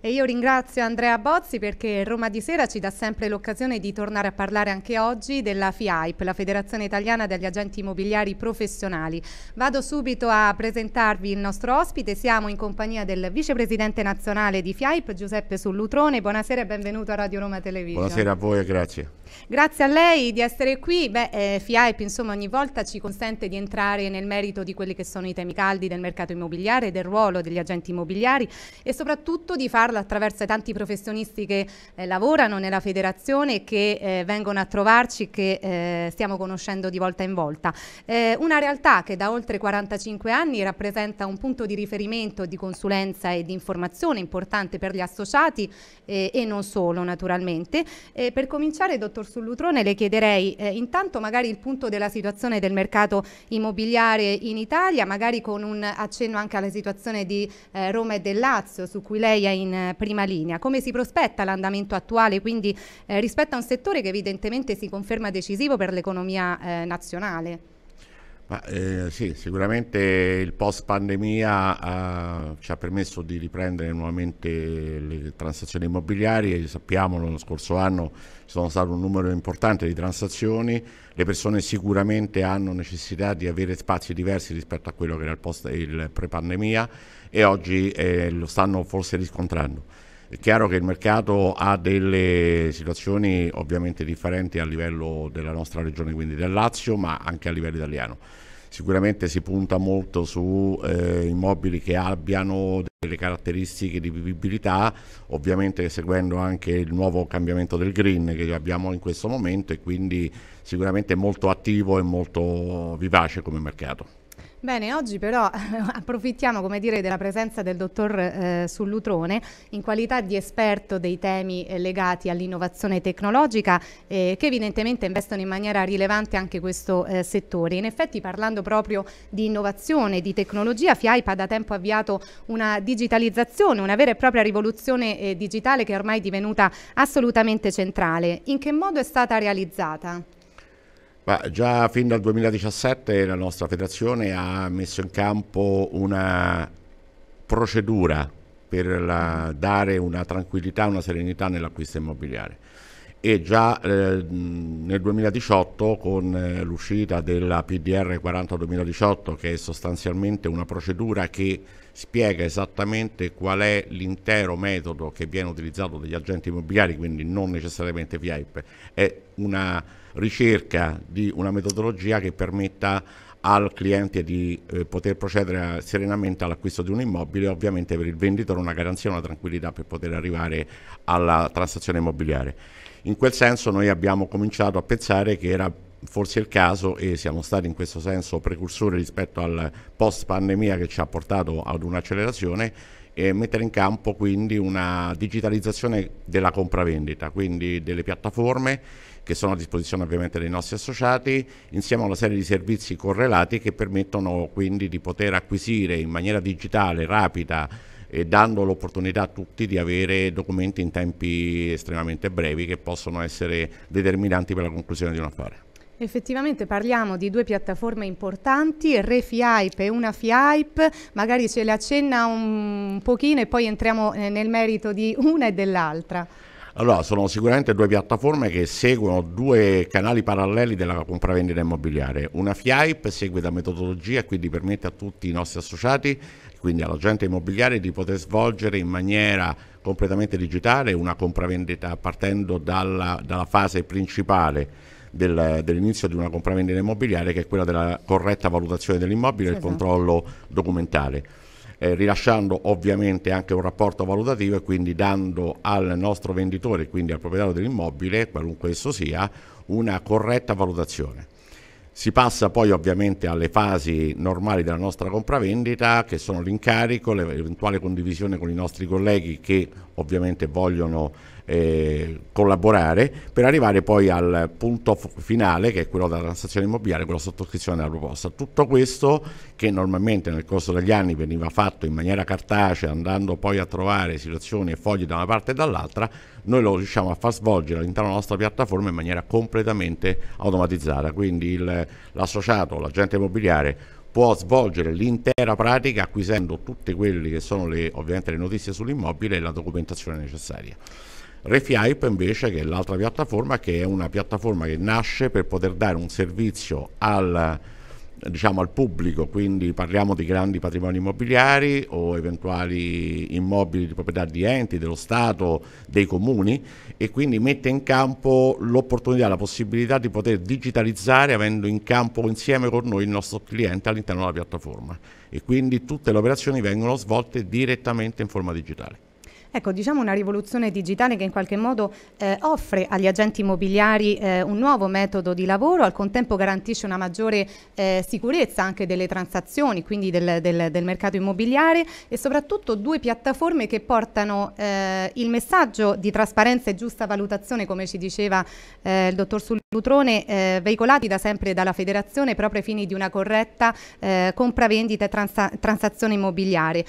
E io ringrazio Andrea Bozzi perché Roma di Sera ci dà sempre l'occasione di tornare a parlare anche oggi della FIAIP, la Federazione Italiana degli Agenti Immobiliari Professionali. Vado subito a presentarvi il nostro ospite, siamo in compagnia del vicepresidente nazionale di FIAIP, Giuseppe Sullutrone. Buonasera e benvenuto a Radio Roma Televisione. Buonasera a voi e grazie. Grazie a lei di essere qui. Beh, eh, FIAIP insomma ogni volta ci consente di entrare nel merito di quelli che sono i temi caldi del mercato immobiliare, del ruolo degli agenti immobiliari e soprattutto di farlo attraverso i tanti professionisti che eh, lavorano nella federazione che eh, vengono a trovarci, che eh, stiamo conoscendo di volta in volta. Eh, una realtà che da oltre 45 anni rappresenta un punto di riferimento di consulenza e di informazione importante per gli associati eh, e non solo naturalmente. per cominciare, dottor dottor Sullutrone, le chiederei eh, intanto magari il punto della situazione del mercato immobiliare in Italia, magari con un accenno anche alla situazione di eh, Roma e del Lazio, su cui lei è in eh, prima linea. Come si prospetta l'andamento attuale quindi eh, rispetto a un settore che evidentemente si conferma decisivo per l'economia eh, nazionale? Ma, eh, sì, sicuramente il post pandemia eh, ci ha permesso di riprendere nuovamente le transazioni immobiliari, sappiamo lo scorso anno ci sono stato un numero importante di transazioni, le persone sicuramente hanno necessità di avere spazi diversi rispetto a quello che era il, post, il pre-pandemia e oggi eh, lo stanno forse riscontrando. È chiaro che il mercato ha delle situazioni ovviamente differenti a livello della nostra regione, quindi del Lazio, ma anche a livello italiano. Sicuramente si punta molto su eh, immobili che abbiano delle caratteristiche di vivibilità, ovviamente seguendo anche il nuovo cambiamento del green che abbiamo in questo momento e quindi sicuramente molto attivo e molto vivace come mercato. Bene, oggi però approfittiamo come dire, della presenza del dottor eh, Sullutrone in qualità di esperto dei temi eh, legati all'innovazione tecnologica eh, che evidentemente investono in maniera rilevante anche questo eh, settore. In effetti parlando proprio di innovazione, di tecnologia, FIAIP ha da tempo avviato una digitalizzazione, una vera e propria rivoluzione eh, digitale che è ormai divenuta assolutamente centrale. In che modo è stata realizzata? Beh, già fin dal 2017 la nostra federazione ha messo in campo una procedura per la, dare una tranquillità, una serenità nell'acquisto immobiliare e già eh, nel 2018 con eh, l'uscita della PDR 40 2018 che è sostanzialmente una procedura che spiega esattamente qual è l'intero metodo che viene utilizzato dagli agenti immobiliari, quindi non necessariamente VIP, è una ricerca di una metodologia che permetta al cliente di eh, poter procedere eh, serenamente all'acquisto di un immobile ovviamente per il venditore una garanzia, una tranquillità per poter arrivare alla transazione immobiliare. In quel senso noi abbiamo cominciato a pensare che era forse il caso e siamo stati in questo senso precursori rispetto al post pandemia che ci ha portato ad un'accelerazione e mettere in campo quindi una digitalizzazione della compravendita, quindi delle piattaforme che sono a disposizione ovviamente dei nostri associati, insieme a una serie di servizi correlati che permettono quindi di poter acquisire in maniera digitale, rapida, e dando l'opportunità a tutti di avere documenti in tempi estremamente brevi che possono essere determinanti per la conclusione di un affare. Effettivamente parliamo di due piattaforme importanti, ReFihype e una FIAIP, magari ce le accenna un pochino e poi entriamo eh, nel merito di una e dell'altra. Allora, sono sicuramente due piattaforme che seguono due canali paralleli della compravendita immobiliare. Una FIAIP segue da metodologia quindi permette a tutti i nostri associati quindi all'agente immobiliare di poter svolgere in maniera completamente digitale una compravendita partendo dalla, dalla fase principale del, dell'inizio di una compravendita immobiliare che è quella della corretta valutazione dell'immobile e esatto. il controllo documentale. Eh, rilasciando ovviamente anche un rapporto valutativo e quindi dando al nostro venditore, quindi al proprietario dell'immobile, qualunque esso sia, una corretta valutazione. Si passa poi ovviamente alle fasi normali della nostra compravendita che sono l'incarico, l'eventuale condivisione con i nostri colleghi che ovviamente vogliono eh, collaborare per arrivare poi al punto finale che è quello della transazione immobiliare con la sottoscrizione della proposta. Tutto questo che normalmente nel corso degli anni veniva fatto in maniera cartacea andando poi a trovare situazioni e fogli da una parte e dall'altra noi lo riusciamo a far svolgere all'interno della nostra piattaforma in maniera completamente automatizzata. Quindi l'associato, l'agente immobiliare può svolgere l'intera pratica acquisendo tutte quelle che sono le, ovviamente le notizie sull'immobile e la documentazione necessaria. RefiHype invece che è l'altra piattaforma che è una piattaforma che nasce per poter dare un servizio al diciamo, al pubblico, quindi parliamo di grandi patrimoni immobiliari o eventuali immobili di proprietà di enti, dello Stato, dei comuni e quindi mette in campo l'opportunità, la possibilità di poter digitalizzare avendo in campo insieme con noi il nostro cliente all'interno della piattaforma e quindi tutte le operazioni vengono svolte direttamente in forma digitale. Ecco, diciamo una rivoluzione digitale che in qualche modo eh, offre agli agenti immobiliari eh, un nuovo metodo di lavoro, al contempo garantisce una maggiore eh, sicurezza anche delle transazioni, quindi del, del, del, mercato immobiliare e soprattutto due piattaforme che portano eh, il messaggio di trasparenza e giusta valutazione, come ci diceva eh, il dottor Sullutrone, eh, veicolati da sempre dalla federazione proprio ai fini di una corretta compravendita e transa transazione immobiliare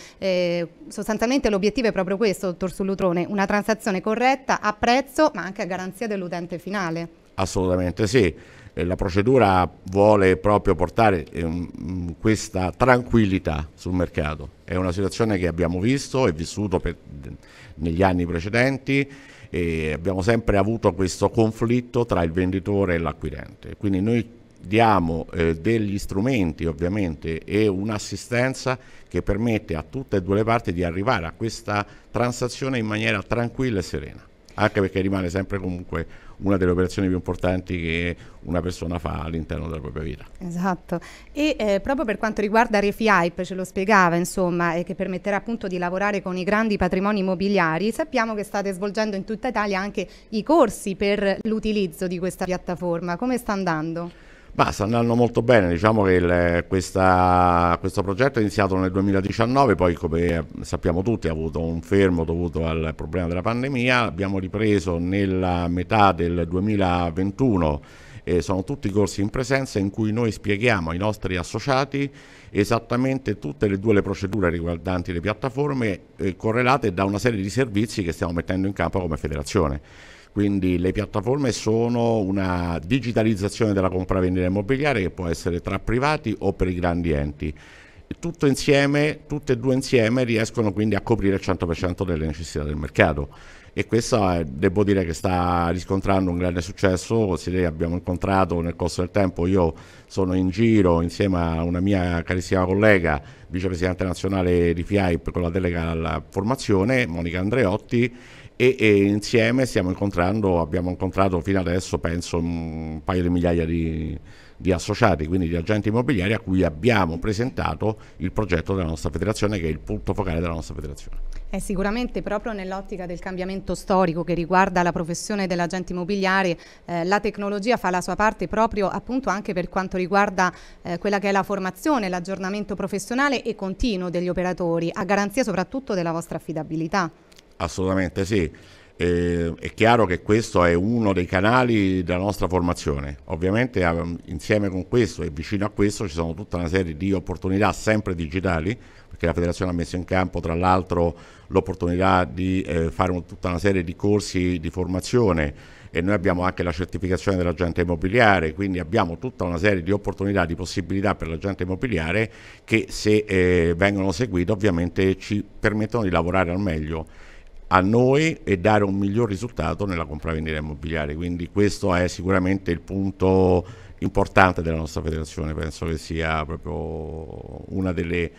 sostanzialmente l'obiettivo è proprio questo, dottor Sullutrone, una transazione corretta a prezzo ma anche a garanzia dell'utente finale. Assolutamente sì, eh, la procedura vuole proprio portare eh, mm, questa tranquillità sul mercato. È una situazione che abbiamo visto e vissuto per, eh, negli anni precedenti e abbiamo sempre avuto questo conflitto tra il venditore e l'acquirente. Quindi noi diamo eh, degli strumenti ovviamente e un'assistenza che permette a tutte e due le parti di arrivare a questa transazione in maniera tranquilla e serena, anche perché rimane sempre comunque una delle operazioni più importanti che una persona fa all'interno della propria vita. Esatto, e eh, proprio per quanto riguarda Refi Hype, ce lo spiegava insomma, e che permetterà appunto di lavorare con i grandi patrimoni immobiliari, sappiamo che state svolgendo in tutta Italia anche i corsi per l'utilizzo di questa piattaforma, come sta andando? Ma sta andando molto bene, diciamo che il, questa, questo progetto è iniziato nel 2019, poi come sappiamo tutti ha avuto un fermo dovuto al problema della pandemia, abbiamo ripreso nella metà del 2021 eh, sono tutti corsi in presenza in cui noi spieghiamo ai nostri associati esattamente tutte le due le procedure riguardanti le piattaforme eh, correlate da una serie di servizi che stiamo mettendo in campo come federazione. Quindi le piattaforme sono una digitalizzazione della compravendita immobiliare che può essere tra privati o per i grandi enti. Tutto insieme, tutte e due insieme riescono quindi a coprire il 100% delle necessità del mercato e questa devo dire che sta riscontrando un grande successo, così abbiamo incontrato nel corso del tempo, io sono in giro insieme a una mia carissima collega, vicepresidente nazionale di FIAIP con la delega alla formazione, Monica Andreotti, e, e, insieme stiamo incontrando, abbiamo incontrato fino adesso penso un paio di migliaia di, di associati, quindi di agenti immobiliari a cui abbiamo presentato il progetto della nostra federazione che è il punto focale della nostra federazione. Eh, sicuramente proprio nell'ottica del cambiamento storico che riguarda la professione dell'agente immobiliare eh, la tecnologia fa la sua parte proprio appunto anche per quanto riguarda eh, quella che è la formazione, l'aggiornamento professionale e continuo degli operatori a garanzia soprattutto della vostra affidabilità. Assolutamente sì. Eh, è chiaro che questo è uno dei canali della nostra formazione. Ovviamente ah, insieme con questo e vicino a questo ci sono tutta una serie di opportunità sempre digitali, perché la federazione ha messo in campo tra l'altro l'opportunità di eh, fare un, tutta una serie di corsi di formazione e noi abbiamo anche la certificazione dell'agente immobiliare, quindi abbiamo tutta una serie di opportunità, di possibilità per l'agente immobiliare che se eh, vengono seguite ovviamente ci permettono di lavorare al meglio a noi e dare un miglior risultato nella compravendita immobiliare. Quindi questo è sicuramente il punto importante della nostra federazione, penso che sia proprio una delle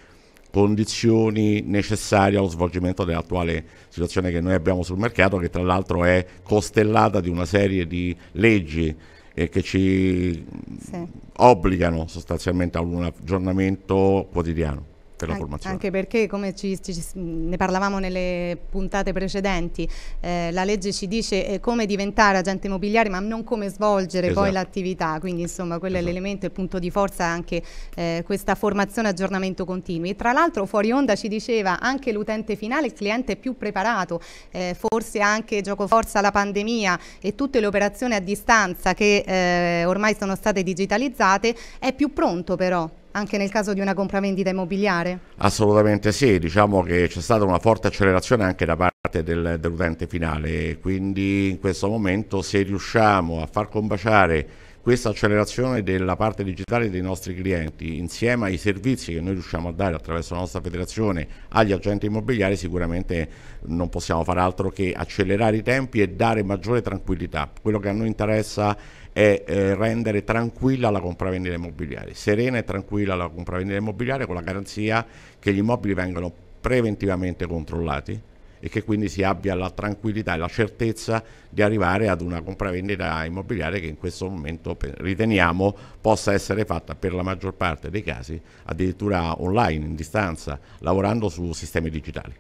condizioni necessarie allo svolgimento dell'attuale situazione che noi abbiamo sul mercato, che tra l'altro è costellata di una serie di leggi eh, che ci sì. obbligano sostanzialmente a un aggiornamento quotidiano per An formazione. Anche perché, come ci, ci, ne parlavamo nelle puntate precedenti, eh, la legge ci dice eh, come diventare agente immobiliare ma non come svolgere esatto. poi l'attività, quindi insomma quello esatto. è l'elemento il punto di forza anche eh, questa formazione e aggiornamento continui. Tra l'altro fuori onda ci diceva anche l'utente finale, il cliente è più preparato, eh, forse anche gioco forza la pandemia e tutte le operazioni a distanza che eh, ormai sono state digitalizzate, è più pronto però anche nel caso di una compravendita immobiliare? Assolutamente sì, diciamo che c'è stata una forte accelerazione anche da parte del, dell'utente finale, quindi in questo momento se riusciamo a far combaciare questa accelerazione della parte digitale dei nostri clienti insieme ai servizi che noi riusciamo a dare attraverso la nostra federazione agli agenti immobiliari sicuramente non possiamo fare altro che accelerare i tempi e dare maggiore tranquillità. Quello che a noi interessa è eh, rendere tranquilla la compravendita immobiliare, serena e tranquilla la compravendita immobiliare con la garanzia che gli immobili vengano preventivamente controllati e che quindi si abbia la tranquillità e la certezza di arrivare ad una compravendita immobiliare che in questo momento riteniamo possa essere fatta per la maggior parte dei casi addirittura online, in distanza, lavorando su sistemi digitali.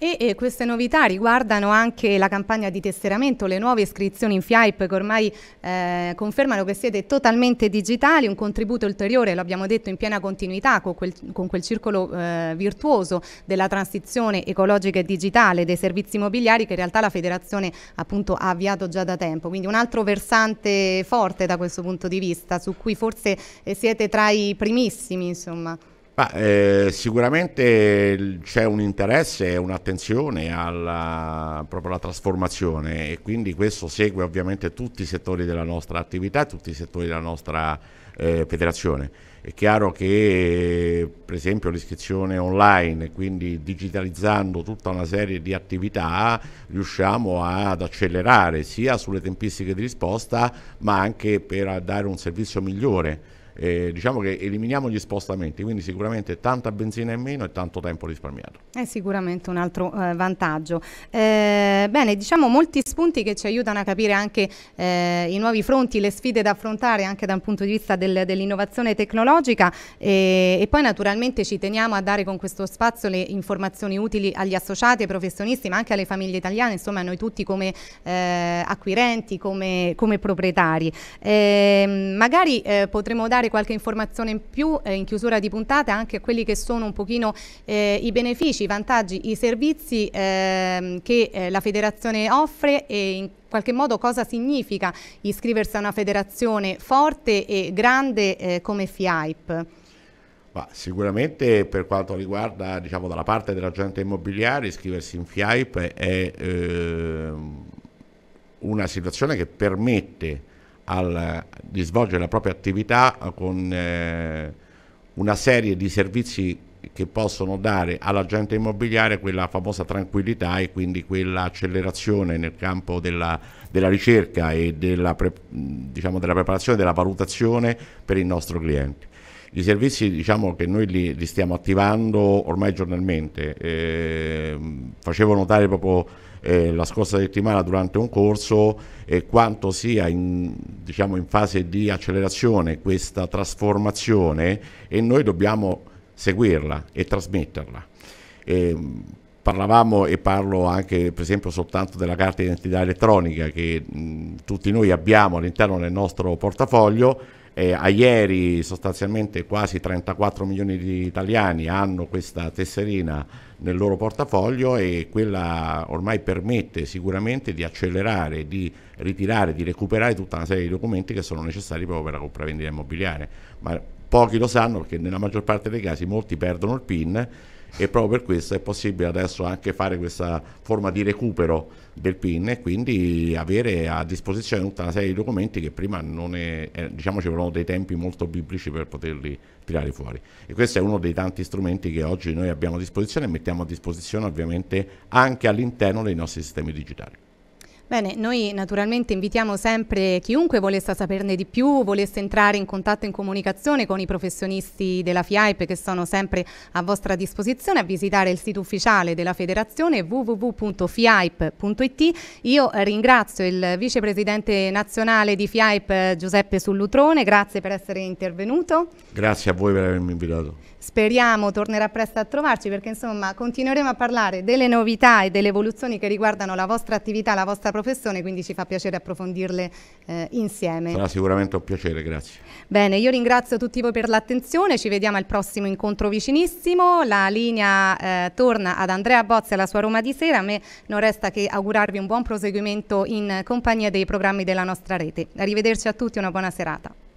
E, e, queste novità riguardano anche la campagna di tesseramento, le nuove iscrizioni in FIAIP che ormai eh, confermano che siete totalmente digitali, un contributo ulteriore, lo abbiamo detto, in piena continuità con quel, con quel circolo eh, virtuoso della transizione ecologica e digitale dei servizi immobiliari che in realtà la federazione appunto, ha avviato già da tempo. Quindi un altro versante forte da questo punto di vista su cui forse eh, siete tra i primissimi. Insomma. Ma, eh, sicuramente c'è un interesse e un'attenzione alla, proprio alla trasformazione e quindi questo segue ovviamente tutti i settori della nostra attività, tutti i settori della nostra eh, federazione. È chiaro che per esempio l'iscrizione online, quindi digitalizzando tutta una serie di attività, riusciamo ad accelerare sia sulle tempistiche di risposta ma anche per dare un servizio migliore eh, diciamo che eliminiamo gli spostamenti, quindi sicuramente tanta benzina in meno e tanto tempo risparmiato. È sicuramente un altro eh, vantaggio. Eh, bene, diciamo molti spunti che ci aiutano a capire anche eh, i nuovi fronti, le sfide da affrontare anche dal punto di vista del, dell'innovazione tecnologica e, e poi naturalmente ci teniamo a dare con questo spazio le informazioni utili agli associati, ai professionisti, ma anche alle famiglie italiane, insomma a noi tutti come eh, acquirenti, come, come proprietari. Ehm, magari eh, potremo dare dare qualche informazione in più eh, in chiusura di puntata anche a quelli che sono un pochino eh, i benefici, i vantaggi, i servizi ehm, eh, che la federazione offre e in qualche modo cosa significa iscriversi a una federazione forte e grande eh, come FIAIP? Ma sicuramente per quanto riguarda diciamo, dalla parte dell'agente immobiliare iscriversi in FIAIP è ehm, una situazione che permette al, di svolgere la propria attività con eh, una serie di servizi che possono dare all'agente immobiliare quella famosa tranquillità e quindi quell'accelerazione nel campo della, della ricerca e della, pre, diciamo, della preparazione, della valutazione per il nostro cliente. I servizi diciamo, che noi li, li, stiamo attivando ormai giornalmente, eh, facevo notare proprio eh, la scorsa settimana durante un corso eh, quanto sia in, diciamo, in fase di accelerazione questa trasformazione e noi dobbiamo seguirla e trasmetterla. Eh, parlavamo e parlo anche per esempio soltanto della carta di identità elettronica che mh, mm, tutti noi abbiamo all'interno del nostro portafoglio eh, a ieri sostanzialmente quasi 34 milioni di italiani hanno questa tesserina nel loro portafoglio e quella ormai permette sicuramente di accelerare, di ritirare, di recuperare tutta una serie di documenti che sono necessari proprio per la compravendita immobiliare. Ma pochi lo sanno perché nella maggior parte dei casi molti perdono il PIN e proprio per questo è possibile adesso anche fare questa forma di recupero del PIN e quindi avere a disposizione tutta una serie di documenti che prima non è, eh, diciamo ci volevano dei tempi molto biblici per poterli tirare fuori e questo è uno dei tanti strumenti che oggi noi abbiamo a disposizione e mettiamo a disposizione ovviamente anche all'interno dei nostri sistemi digitali. Bene, noi naturalmente invitiamo sempre chiunque volesse saperne di più, volesse entrare in contatto e in comunicazione con i professionisti della FIAIP che sono sempre a vostra disposizione a visitare il sito ufficiale della federazione www.fiaip.it. Io ringrazio il vicepresidente nazionale di FIAIP Giuseppe Sullutrone, grazie per essere intervenuto. Grazie a voi per avermi invitato speriamo tornerà presto a trovarci perché insomma continueremo a parlare delle novità e delle evoluzioni che riguardano la vostra attività, la vostra professione, quindi ci fa piacere approfondirle eh, insieme. Sarà sicuramente un piacere, grazie. Bene, io ringrazio tutti voi per l'attenzione, ci vediamo al prossimo incontro vicinissimo, la linea eh, torna ad Andrea Bozzi e alla sua Roma di sera, a me non resta che augurarvi un buon proseguimento in compagnia dei programmi della nostra rete. Arrivederci a tutti, una buona serata.